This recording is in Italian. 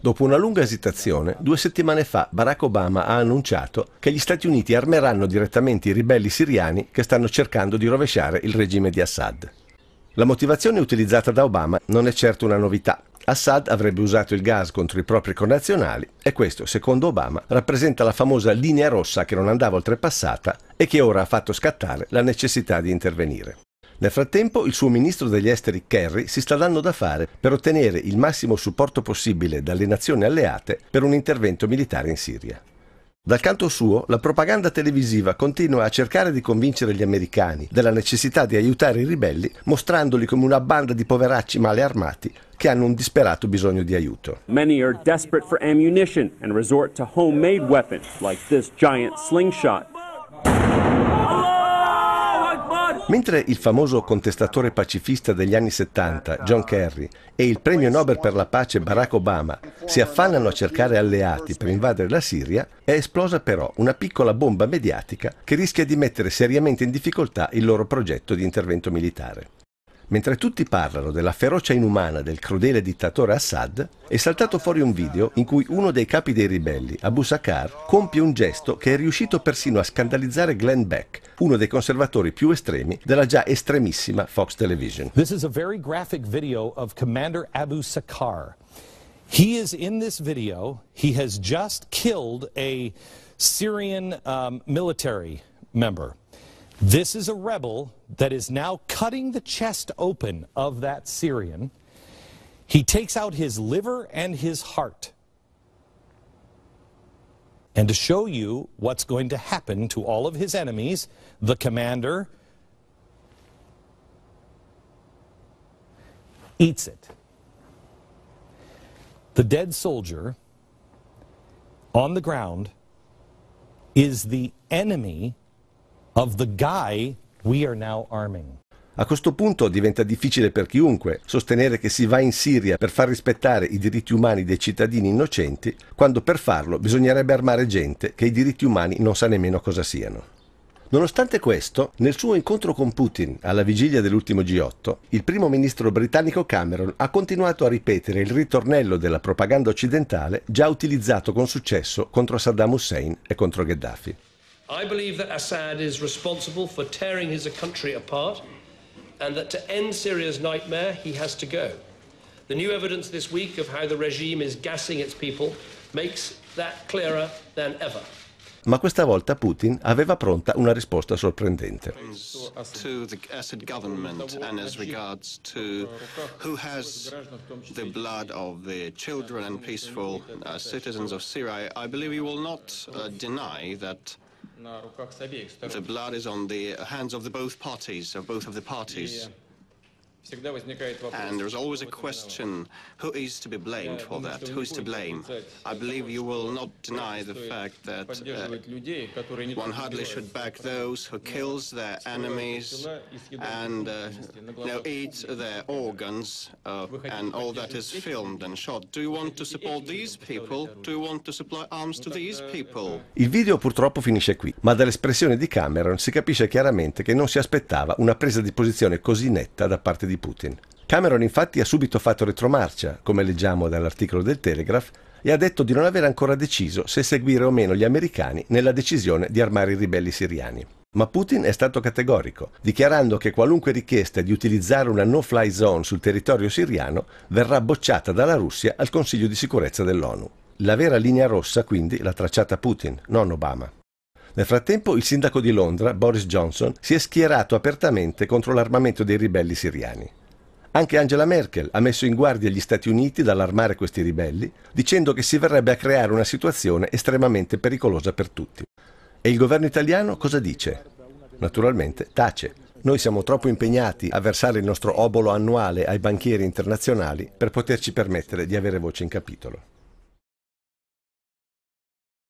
Dopo una lunga esitazione, due settimane fa Barack Obama ha annunciato che gli Stati Uniti armeranno direttamente i ribelli siriani che stanno cercando di rovesciare il regime di Assad. La motivazione utilizzata da Obama non è certo una novità. Assad avrebbe usato il gas contro i propri connazionali e questo, secondo Obama, rappresenta la famosa linea rossa che non andava oltrepassata e che ora ha fatto scattare la necessità di intervenire. Nel frattempo il suo ministro degli esteri Kerry si sta dando da fare per ottenere il massimo supporto possibile dalle nazioni alleate per un intervento militare in Siria. Dal canto suo, la propaganda televisiva continua a cercare di convincere gli americani della necessità di aiutare i ribelli, mostrandoli come una banda di poveracci male armati che hanno un disperato bisogno di aiuto. Many are desperate for ammunition and resort to homemade weapons like this giant slingshot. Mentre il famoso contestatore pacifista degli anni 70, John Kerry, e il premio Nobel per la pace Barack Obama si affannano a cercare alleati per invadere la Siria, è esplosa però una piccola bomba mediatica che rischia di mettere seriamente in difficoltà il loro progetto di intervento militare. Mentre tutti parlano della ferocia inumana del crudele dittatore Assad, è saltato fuori un video in cui uno dei capi dei ribelli, Abu Sakar, compie un gesto che è riuscito persino a scandalizzare Glenn Beck, uno dei conservatori più estremi della già estremissima Fox Television. This is a very graphic video of Commander Abu Sakar. He is in this video, he has just killed a Syrian um, military member. This is a rebel that is now cutting the chest open of that Syrian. He takes out his liver and his heart. And to show you what's going to happen to all of his enemies, the commander eats it. The dead soldier on the ground is the enemy of the guy we are now arming. A questo punto diventa difficile per chiunque sostenere che si va in Siria per far rispettare i diritti umani dei cittadini innocenti, quando per farlo bisognerebbe armare gente che i diritti umani non sa nemmeno cosa siano. Nonostante questo, nel suo incontro con Putin alla vigilia dell'ultimo G8, il primo ministro britannico Cameron ha continuato a ripetere il ritornello della propaganda occidentale già utilizzato con successo contro Saddam Hussein e contro Gheddafi. I believe that Assad is responsible for tearing his country apart and that to end Syria's nightmare, he has to go. The new evidence this week of how the regime is gassing its people makes that clearer than ever. Ma questa volta Putin aveva pronta una risposta sorprendente. To the Assad government and as regards to who has the blood of the children and peaceful uh, citizens of Syria, I believe he will not uh, deny that the blood is on the hands of the both parties, of both of the parties. And there's always a question, who is to be blamed for that? Who is to blame? I believe you will not deny the fact that uh, one hardly should back those who kills their enemies and uh, you know, eats their organs uh, and all that is filmed and shot. Do you want to support these people? Do you want to supply arms to these people? Il video purtroppo finisce qui, ma dall'espressione di Cameron si capisce chiaramente che non si aspettava una presa di posizione così netta da parte di di Putin. Cameron infatti ha subito fatto retromarcia, come leggiamo dall'articolo del Telegraph, e ha detto di non aver ancora deciso se seguire o meno gli americani nella decisione di armare i ribelli siriani. Ma Putin è stato categorico, dichiarando che qualunque richiesta di utilizzare una no-fly zone sul territorio siriano verrà bocciata dalla Russia al Consiglio di sicurezza dell'ONU. La vera linea rossa, quindi, l'ha tracciata Putin, non Obama. Nel frattempo il sindaco di Londra, Boris Johnson, si è schierato apertamente contro l'armamento dei ribelli siriani. Anche Angela Merkel ha messo in guardia gli Stati Uniti dall'armare questi ribelli, dicendo che si verrebbe a creare una situazione estremamente pericolosa per tutti. E il governo italiano cosa dice? Naturalmente tace. Noi siamo troppo impegnati a versare il nostro obolo annuale ai banchieri internazionali per poterci permettere di avere voce in capitolo.